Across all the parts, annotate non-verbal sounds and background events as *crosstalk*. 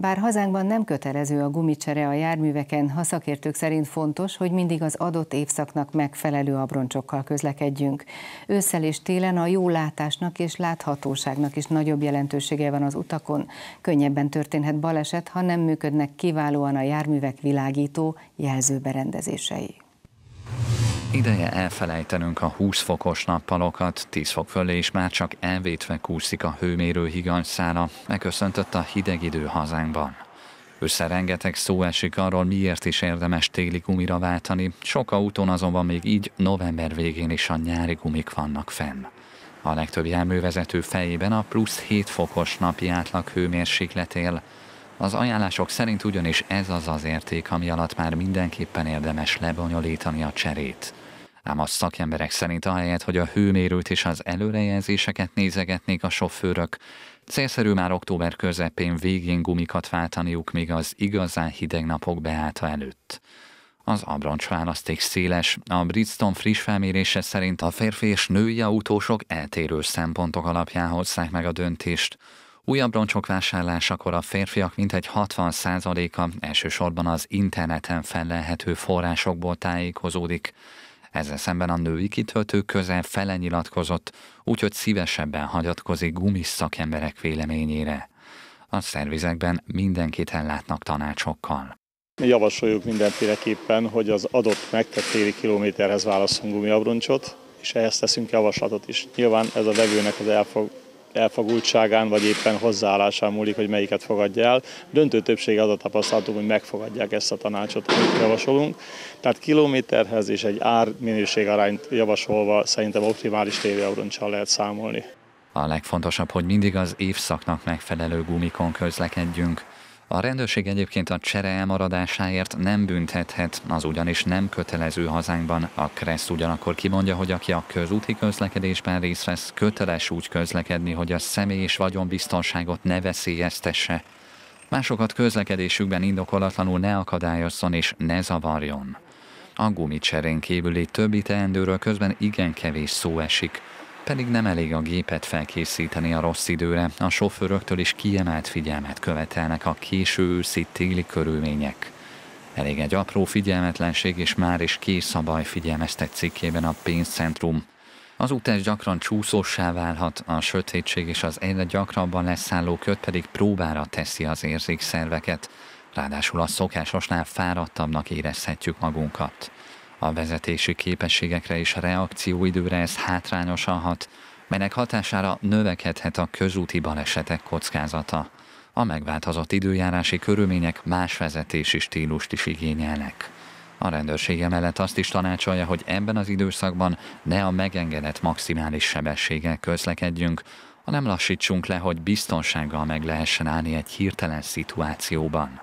Bár hazánkban nem kötelező a gumicsere a járműveken, ha szakértők szerint fontos, hogy mindig az adott évszaknak megfelelő abroncsokkal közlekedjünk. Ősszel és télen a jó látásnak és láthatóságnak is nagyobb jelentősége van az utakon. Könnyebben történhet baleset, ha nem működnek kiválóan a járművek világító jelzőberendezései. Ideje elfelejtenünk a 20 fokos nappalokat, 10 fok fölé is már csak elvétve kúszik a hőmérő higanyszála, megköszöntött a hideg idő hazánkban. Össze rengeteg szó esik arról, miért is érdemes téli gumira váltani, sok autón azonban még így november végén is a nyári gumik vannak fenn. A legtöbb járművezető fejében a plusz 7 fokos napi átlag hőmérséklet él. Az ajánlások szerint ugyanis ez az az érték, ami alatt már mindenképpen érdemes lebonyolítani a cserét. Ám a szakemberek szerint ahelyett, hogy a hőmérőt és az előrejelzéseket nézegetnék a sofőrök, célszerű már október közepén végén gumikat váltaniuk még az igazán hideg napok beáta előtt. Az abroncs választék széles, a Bridgestone friss felmérése szerint a férfi és női autósok eltérő szempontok alapján hozzák meg a döntést. Új abroncsok vásárlásakor a férfiak mintegy 60%-a elsősorban az interneten fellelhető forrásokból tájékozódik, ezzel szemben a női kitöltő közel fele nyilatkozott, úgyhogy szívesebben hagyatkozik gumis szakemberek véleményére. A szervizekben mindenkit ellátnak tanácsokkal. Mi javasoljuk mindenféleképpen, hogy az adott megtett téli kilométerhez válaszunk gumiabroncsot, és ehhez teszünk javaslatot is. Nyilván ez a levőnek az elfog, elfogultságán, vagy éppen hozzáállásán múlik, hogy melyiket fogadja el. Döntő többsége az a tapasztalatunk, hogy megfogadják ezt a tanácsot, amit javasolunk. Tehát kilométerhez és egy ár-minőség arányt javasolva szerintem optimális tévéabroncsal lehet számolni. A legfontosabb, hogy mindig az évszaknak megfelelő gumikon közlekedjünk. A rendőrség egyébként a csere elmaradásáért nem büntethet, az ugyanis nem kötelező hazánkban. A Kressz ugyanakkor kimondja, hogy aki a közúti közlekedésben részt vesz, köteles úgy közlekedni, hogy a személy és vagyonbiztonságot ne veszélyeztesse. Másokat közlekedésükben indokolatlanul ne akadályozzon és ne zavarjon. A gumicserén kívüli többi teendőről közben igen kevés szó esik pedig nem elég a gépet felkészíteni a rossz időre, a sofőröktől is kiemelt figyelmet követelnek a késő őszi téli körülmények. Elég egy apró figyelmetlenség, és már is kész a baj figyelmeztet cikkében a pénzcentrum. Az utás gyakran csúszósá válhat, a sötétség és az egyre gyakrabban leszálló köt pedig próbára teszi az érzékszerveket, ráadásul a szokásosnál fáradtabbnak érezhetjük magunkat. A vezetési képességekre és a reakcióidőre ez hátrányosan hat, melynek hatására növekedhet a közúti balesetek kockázata. A megváltozott időjárási körülmények más vezetési stílust is igényelnek. A rendőrsége emellett azt is tanácsolja, hogy ebben az időszakban ne a megengedett maximális sebességgel közlekedjünk, hanem lassítsunk le, hogy biztonsággal meg lehessen állni egy hirtelen szituációban.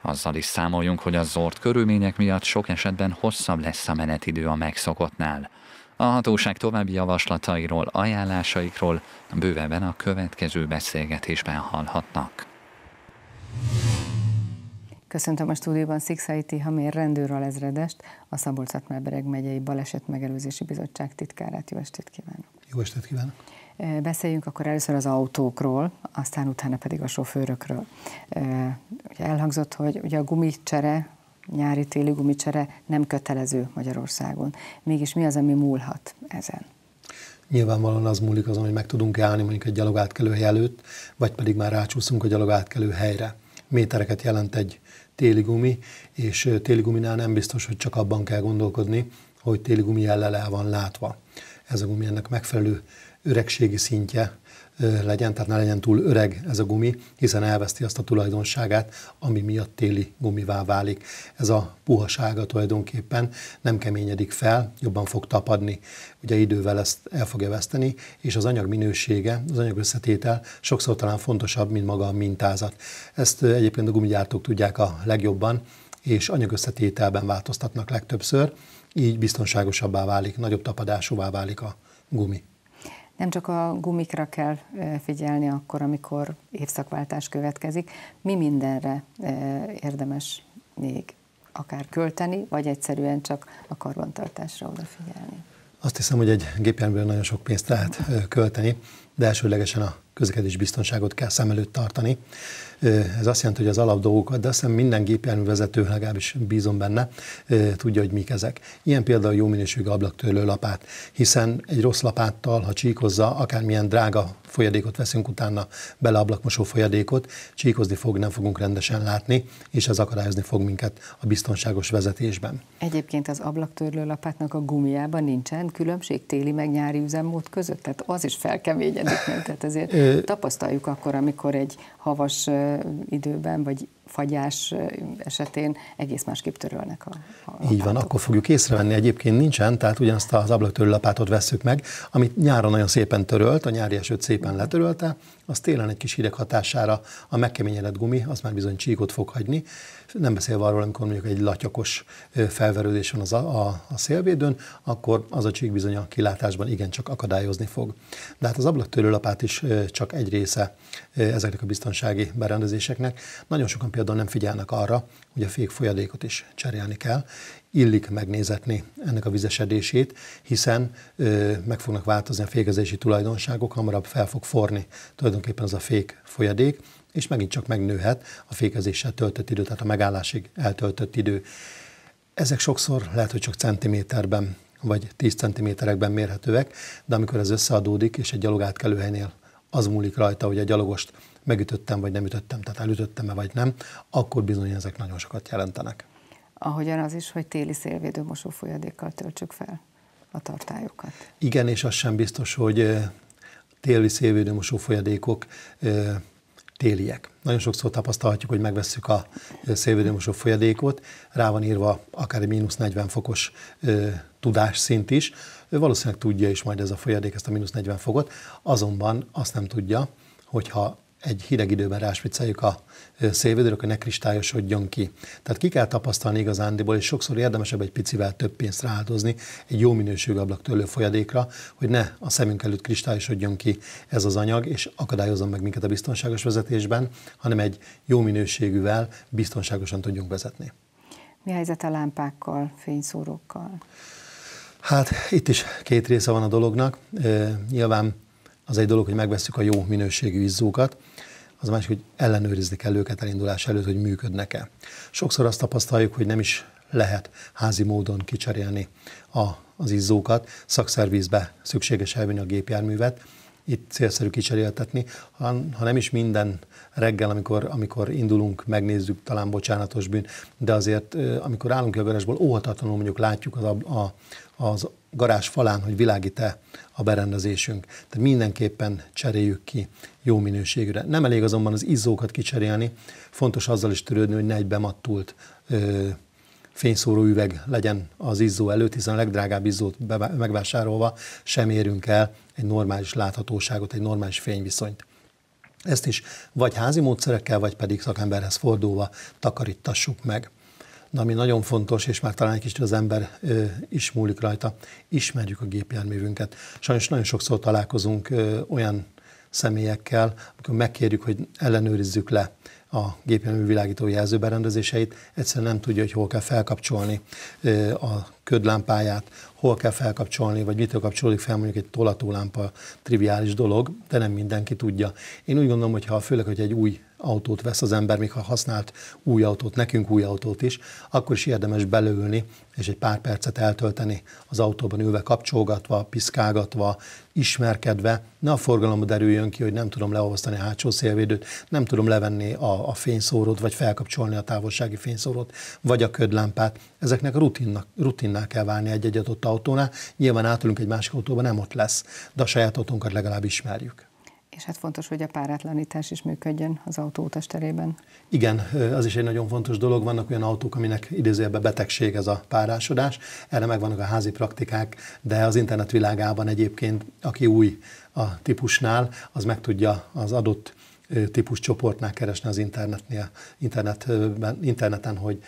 Azzal is számoljunk, hogy a zord körülmények miatt sok esetben hosszabb lesz a menetidő a megszokottnál. A hatóság további javaslatairól, ajánlásaikról bővebben a következő beszélgetésben hallhatnak. Köszöntöm a stúdióban Szikszai Tihamér rendőről ezredest, a szabolcs szatmár megyei Baleset Megelőzési Bizottság titkárát. Jó estét kívánok! Jó estét kívánok! Beszéljünk akkor először az autókról, aztán utána pedig a sofőrökről. elhangzott, hogy ugye a gumicsere, nyári-téli gumicsere nem kötelező Magyarországon. Mégis mi az, ami múlhat ezen? Nyilvánvalóan az múlik azon, hogy meg tudunk állni mondjuk egy gyalogátkelő hely előtt, vagy pedig már rácsúszunk a gyalogátkelő helyre. Métereket jelent egy téligumi, és guminál nem biztos, hogy csak abban kell gondolkodni, hogy téligumi jellel el van látva. Ez a gumi ennek megfelelő öregségi szintje legyen, tehát ne legyen túl öreg ez a gumi, hiszen elveszti azt a tulajdonságát, ami miatt téli gumivá válik. Ez a puhasága tulajdonképpen nem keményedik fel, jobban fog tapadni. Ugye idővel ezt el fogja veszteni, és az anyag minősége, az anyag összetétel sokszor talán fontosabb, mint maga a mintázat. Ezt egyébként a gumigyártók tudják a legjobban, és anyagösszetételben változtatnak legtöbbször, így biztonságosabbá válik, nagyobb tapadásúvá válik a gumi nem csak a gumikra kell figyelni akkor, amikor évszakváltás következik, mi mindenre érdemes még akár költeni, vagy egyszerűen csak a karbantartásra odafigyelni. Azt hiszem, hogy egy gépjárműben nagyon sok pénzt lehet költeni, de elsőlegesen a biztonságot kell szem előtt tartani. Ez azt jelenti, hogy az alapdolgokat, de azt hiszem minden gépjárművezető, legalábbis bízom benne, tudja, hogy mik ezek. Ilyen például jó minőségű ablaktörlő lapát, hiszen egy rossz lapáttal, ha csíkozza, akármilyen drága folyadékot veszünk utána, bele ablakmosó folyadékot, csíkozni fog, nem fogunk rendesen látni, és ez akadályozni fog minket a biztonságos vezetésben. Egyébként az ablaktörlő lapátnak a gumiában nincsen különbség téli meg nyári üzemmód között, tehát az is felkeményedik, tehát ezért tapasztaljuk akkor, amikor egy havas időben, vagy fagyás esetén egész másképp törölnek a, a Így van, akkor fogjuk észrevenni, egyébként nincsen, tehát ugyanazt az ablaktörő lapátot vesszük meg, amit nyáron nagyon szépen törölt, a nyári esőt szépen letörölte, az télen egy kis hideg hatására a megkeményedett gumi, az már bizony csíkot fog hagyni, nem beszélve arról, amikor mondjuk egy latyakos felverődés van az a, a, a szélvédőn, akkor az a csík bizony a kilátásban igencsak akadályozni fog. De hát az ablaktörőlapát is csak egy része ezeknek a biztonsági berendezéseknek. Nagyon sokan például nem figyelnek arra, hogy a fék folyadékot is cserélni kell. Illik megnézetni ennek a vizesedését, hiszen ö, meg fognak változni a fékezési tulajdonságok, hamarabb fel fog forni tulajdonképpen az a fék folyadék, és megint csak megnőhet a fékezéssel töltött idő, tehát a megállásig eltöltött idő. Ezek sokszor lehet, hogy csak centiméterben vagy 10 centiméterekben mérhetőek, de amikor ez összeadódik, és egy gyalogátkelőhelynél az múlik rajta, hogy a gyalogost megütöttem, vagy nem ütöttem, tehát elütöttem-e, vagy nem, akkor bizony ezek nagyon sokat jelentenek. Ahogyan az is, hogy téli szélvédő mosófolyadékkal töltsük fel a tartályokat. Igen, és az sem biztos, hogy eh, téli szélvédő mosófolyadékok eh, téliek. Nagyon sokszor tapasztalhatjuk, hogy megvesszük a szélvédőmosó folyadékot, rá van írva akár egy mínusz 40 fokos ö, tudásszint is, ő valószínűleg tudja is majd ez a folyadék, ezt a mínusz 40 fokot, azonban azt nem tudja, hogyha egy hideg időben ráspicceljük a szélvédőre, hogy ne kristályosodjon ki. Tehát ki kell tapasztalni igazándiból, és sokszor érdemesebb egy picivel több pénzt rááldozni egy jó minőségű törlő folyadékra, hogy ne a szemünk előtt kristályosodjon ki ez az anyag, és akadályozzon meg minket a biztonságos vezetésben, hanem egy jó minőségűvel biztonságosan tudjunk vezetni. Mi a helyzet a lámpákkal, fényszórókkal? Hát itt is két része van a dolognak. nyilván az egy dolog, hogy megveszük a jó minőségű izzókat, az másik, hogy ellenőrizni kell őket elindulás előtt, hogy működnek-e. Sokszor azt tapasztaljuk, hogy nem is lehet házi módon kicserélni a, az izzókat, szakszervizbe szükséges elvinni a gépjárművet, itt célszerű kicseréltetni, ha, ha nem is minden reggel, amikor, amikor indulunk, megnézzük, talán bocsánatos bűn, de azért, amikor állunk ki a garázsból, óhatatlanul mondjuk látjuk az, a, az garázs falán, hogy világít-e a berendezésünk. Tehát mindenképpen cseréljük ki jó minőségűre. Nem elég azonban az izzókat kicserélni, fontos azzal is törődni, hogy ne egy bemattult ö, fényszóró üveg legyen az izzó előtt, hiszen a legdrágább izzót megvásárolva sem érünk el egy normális láthatóságot, egy normális fényviszonyt. Ezt is vagy házi módszerekkel, vagy pedig szakemberhez fordulva takarítassuk meg. De ami nagyon fontos, és már talán egy kicsit az ember ö, is múlik rajta, ismerjük a gépjárművünket. Sajnos nagyon sokszor találkozunk ö, olyan személyekkel, amikor megkérjük, hogy ellenőrizzük le a gépjármű világító jelzőberendezéseit, egyszerűen nem tudja, hogy hol kell felkapcsolni a ködlámpáját, hol kell felkapcsolni, vagy mitől kapcsolódik fel mondjuk egy tolatólámpa, triviális dolog, de nem mindenki tudja. Én úgy gondolom, hogy ha főleg, hogy egy új autót vesz az ember, még ha használt új autót, nekünk új autót is, akkor is érdemes belőlni és egy pár percet eltölteni az autóban ülve, kapcsolgatva, piszkálgatva, ismerkedve. Ne a forgalom derüljön ki, hogy nem tudom leolvasztani a hátsó szélvédőt, nem tudom levenni a, a fényszórót, vagy felkapcsolni a távolsági fényszórót, vagy a ködlámpát. Ezeknek rutinnak, rutinná kell válni egy-egy adott autónál. Nyilván átülünk egy másik autóba, nem ott lesz, de a saját autónkat legalább ismerjük. És hát fontos, hogy a páratlanítás is működjön az autóutas terében. Igen, az is egy nagyon fontos dolog. Vannak olyan autók, aminek idézőjebben betegség ez a párásodás. Erre megvannak a házi praktikák, de az internet világában egyébként, aki új a típusnál, az meg tudja az adott típus csoportnál keresni az internetnél, internetben, interneten, hogy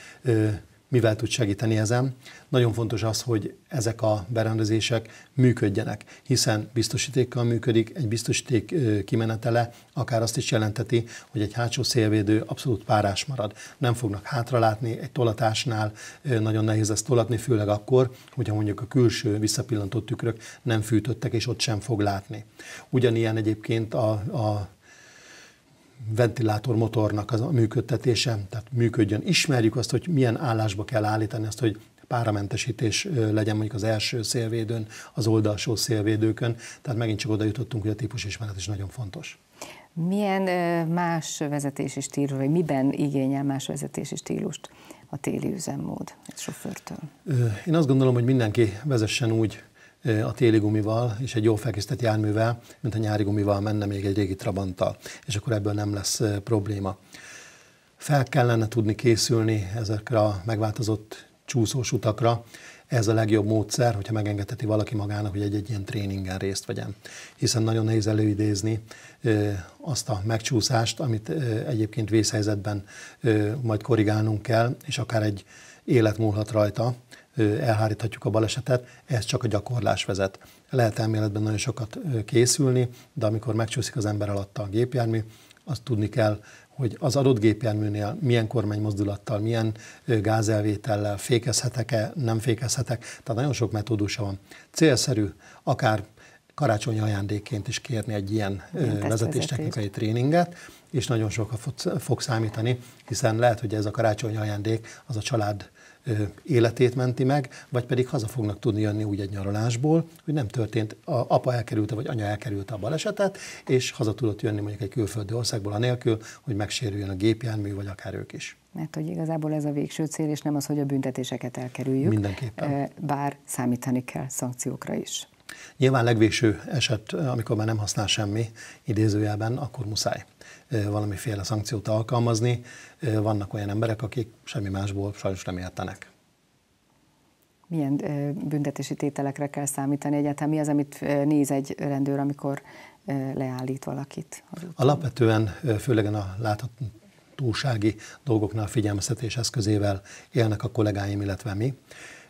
mivel tud segíteni ezen. Nagyon fontos az, hogy ezek a berendezések működjenek, hiszen biztosítékkal működik, egy biztosíték kimenetele akár azt is jelenteti, hogy egy hátsó szélvédő abszolút párás marad. Nem fognak hátralátni egy tolatásnál, nagyon nehéz ezt tolatni, főleg akkor, hogyha mondjuk a külső visszapillantott tükrök nem fűtöttek, és ott sem fog látni. Ugyanilyen egyébként a, a ventilátormotornak az a működtetése, tehát működjön. Ismerjük azt, hogy milyen állásba kell állítani azt, hogy páramentesítés legyen mondjuk az első szélvédőn, az oldalsó szélvédőkön, tehát megint csak oda jutottunk, hogy a ismeret is nagyon fontos. Milyen más vezetési stílus, vagy miben igényel más vezetési stílust a téli üzemmód egy sofőrtől? Én azt gondolom, hogy mindenki vezessen úgy, a téli gumival és egy jó felkészített járművel, mint a nyári gumival menne még egy régi trabanttal, és akkor ebből nem lesz probléma. Fel kellene tudni készülni ezekre a megváltozott csúszós utakra, ez a legjobb módszer, hogyha megengedheti valaki magának, hogy egy-egy ilyen tréningen részt vegyen. Hiszen nagyon nehéz előidézni azt a megcsúszást, amit egyébként vészhelyzetben majd korrigálnunk kell, és akár egy élet múlhat rajta elháríthatjuk a balesetet, ez csak a gyakorlás vezet. Lehet elméletben nagyon sokat készülni, de amikor megcsúszik az ember alatta a gépjármű, azt tudni kell, hogy az adott gépjárműnél milyen kormánymozdulattal, milyen gázelvétellel fékezhetek-e, nem fékezhetek. Tehát nagyon sok metódusa van. Célszerű, akár karácsonyi ajándékként is kérni egy ilyen vezetéstechnikai tréninget, és nagyon sokat fog számítani, hiszen lehet, hogy ez a karácsonyi ajándék az a család életét menti meg, vagy pedig haza fognak tudni jönni úgy egy nyaralásból, hogy nem történt, a apa elkerülte, vagy anya elkerülte a balesetet, és haza tudott jönni mondjuk egy külföldi országból, anélkül, hogy megsérüljön a gépjármű, vagy akár ők is. Mert hogy igazából ez a végső cél, és nem az, hogy a büntetéseket elkerüljük. Mindenképpen. Bár számítani kell szankciókra is. Nyilván legvégső eset, amikor már nem használ semmi idézőjelben, akkor muszáj valamiféle szankciót alkalmazni. Vannak olyan emberek, akik semmi másból sajnos nem értenek. Milyen büntetési tételekre kell számítani egyáltalán? Mi az, amit néz egy rendőr, amikor leállít valakit? Alapvetően, főleg a láthatósági dolgoknál figyelmeztetés eszközével élnek a kollégáim, illetve mi.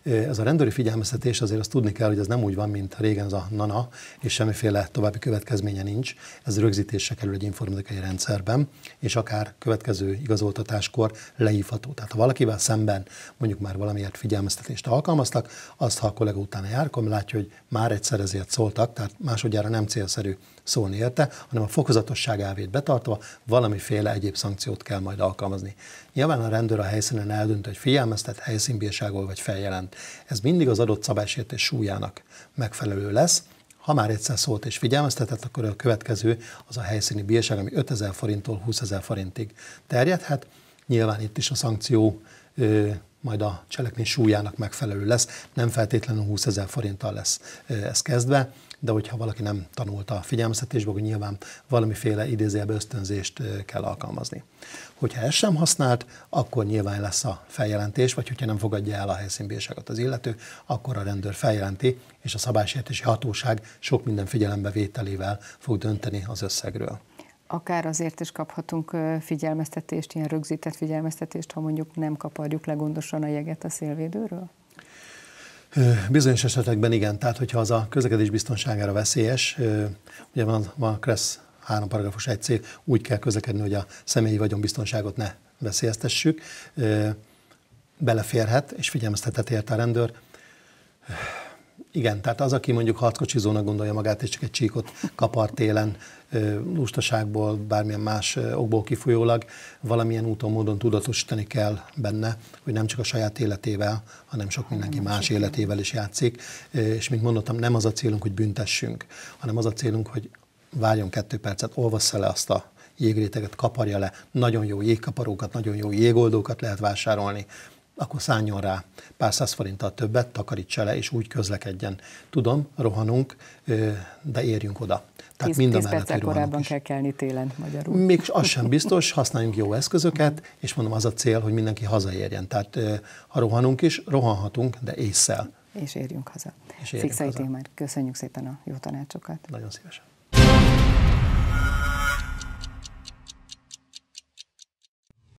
Ez a rendőri figyelmeztetés azért azt tudni kell, hogy ez nem úgy van, mint régen az a nana, és semmiféle további következménye nincs. Ez rögzítésre kerül egy informatikai rendszerben, és akár következő igazoltatáskor lehívható. Tehát ha valakivel szemben mondjuk már valamiért figyelmeztetést alkalmaztak, azt ha a kollega utána jár, akkor látja, hogy már egyszer ezért szóltak, tehát másodjára nem célszerű szólni érte, hanem a fokozatosság elvét betartva valamiféle egyéb szankciót kell majd alkalmazni. Nyilván a rendőr a helyszínen eldönt, hogy figyelmeztet, helyszínbírságol vagy feljelent. Ez mindig az adott szabálysértés súlyának megfelelő lesz, ha már egyszer szólt és figyelmeztetett, akkor a következő az a helyszíni bírság, ami 5000 forinttól 20.000 forintig terjedhet. Nyilván itt is a szankció ö, majd a cselekmény súlyának megfelelő lesz, nem feltétlenül 20.000 forinttal lesz ö, ez kezdve de hogyha valaki nem tanulta a figyelmeztetésből, akkor nyilván valamiféle idézélbe ösztönzést kell alkalmazni. Hogyha ezt sem használt, akkor nyilván lesz a feljelentés, vagy hogyha nem fogadja el a helyszínbírságot az illető, akkor a rendőr feljelenti, és a szabálysértési hatóság sok minden figyelembevételével fog dönteni az összegről akár azért is kaphatunk figyelmeztetést, ilyen rögzített figyelmeztetést, ha mondjuk nem kaparjuk le gondosan a jeget a szélvédőről? Bizonyos esetekben igen, tehát hogyha az a közlekedés biztonságára veszélyes, ugye van a Kressz három paragrafus egy cél, úgy kell közlekedni, hogy a személyi vagyonbiztonságot ne veszélyeztessük, beleférhet, és figyelmeztetett érte a rendőr, igen, tehát az, aki mondjuk harckocsizónak gondolja magát, és csak egy csíkot kapart télen, lustaságból, bármilyen más okból kifolyólag, valamilyen úton, módon tudatosítani kell benne, hogy nem csak a saját életével, hanem sok mindenki más életével is játszik. És mint mondottam, nem az a célunk, hogy büntessünk, hanem az a célunk, hogy várjon kettő percet, olvassz le azt a jégréteget, kaparja le, nagyon jó jégkaparókat, nagyon jó jégoldókat lehet vásárolni, akkor szálljon rá, pár száz forinttal többet takarítsa le, és úgy közlekedjen. Tudom, rohanunk, de érjünk oda. Tehát tíz, mind a mellett korábban is. kell kelni télen magyarul. Még az sem *laughs* biztos, használjunk jó eszközöket, és mondom, az a cél, hogy mindenki hazaérjen. Tehát ha rohanunk is, rohanhatunk, de észszel. És érjünk haza. És érjünk Fixai haza. Témár, Köszönjük szépen a jó tanácsokat. Nagyon szívesen.